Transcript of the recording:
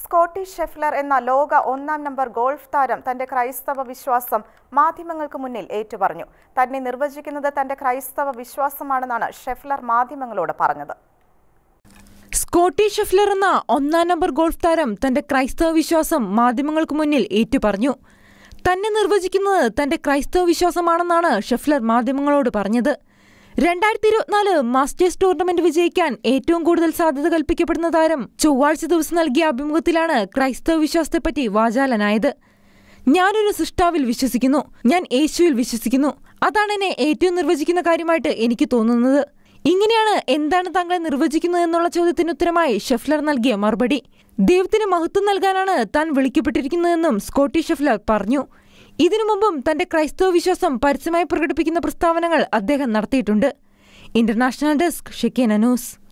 Scottish Schaeffler എന്ന ലോക ഒന്നാം നമ്പർ ഗോൾഫ് താരം തന്റെ ക്രൈസ്തവ വിശ്വാസം മാധ്യമങ്ങൾക്ക് മുന്നിൽ ഏറ്റുപറഞ്ഞു തന്നെ നിർവചിക്കുന്നത് തന്റെ ക്രൈസ്തവ വിശ്വാസമാണെന്നാണ് ഷെഫ്ലർ മാധ്യമങ്ങളോട് പറഞ്ഞത് സ്കോട്ടി ഷെഫ്ലർ എന്ന ഒന്നാം നമ്പർ ഗോൾഫ് താരം തന്റെ ക്രൈസ്തവ വിശ്വാസം മാധ്യമങ്ങൾക്ക് മുന്നിൽ ഏറ്റുപറഞ്ഞു തന്നെ നിർവചിക്കുന്നത് തന്റെ ക്രൈസ്തവ വിശ്വാസമാണെന്നാണ് ഷെഫ്ലർ മാധ്യമങ്ങളോട് പറഞ്ഞത് രണ്ടായിരത്തി ഇരുപത്തിനാല് മാസ്റ്റേഴ്സ് ടൂർണമെന്റ് വിജയിക്കാൻ ഏറ്റവും കൂടുതൽ സാധ്യത കൽപ്പിക്കപ്പെടുന്ന താരം ചൊവ്വാഴ്ച ദിവസം നൽകിയ അഭിമുഖത്തിലാണ് ക്രൈസ്തവ വിശ്വാസത്തെപ്പറ്റി വാചാലനായത് ഞാനൊരു സൃഷ്ടാവിൽ വിശ്വസിക്കുന്നു ഞാൻ യേശുവിൽ വിശ്വസിക്കുന്നു അതാണ് എന്നെ ഏറ്റവും നിർവചിക്കുന്ന കാര്യമായിട്ട് എനിക്ക് തോന്നുന്നത് ഇങ്ങനെയാണ് എന്താണ് താങ്കളെ നിർവചിക്കുന്നത് എന്നുള്ള ചോദ്യത്തിന് ഉത്തരമായി ഷെഫ്ലർ നൽകിയ മറുപടി ദൈവത്തിന് മഹത്വം നൽകാനാണ് താൻ വിളിക്കപ്പെട്ടിരിക്കുന്നതെന്നും സ്കോട്ടി ഷെഫ്ലർ പറഞ്ഞു ഇതിനു മുമ്പും തന്റെ ക്രൈസ്തവ വിശ്വാസം പരസ്യമായി പ്രകടിപ്പിക്കുന്ന പ്രസ്താവനകൾ അദ്ദേഹം നടത്തിയിട്ടുണ്ട് ഇന്റർനാഷണൽ ഡെസ്ക് ഷെക്കീന ന്യൂസ്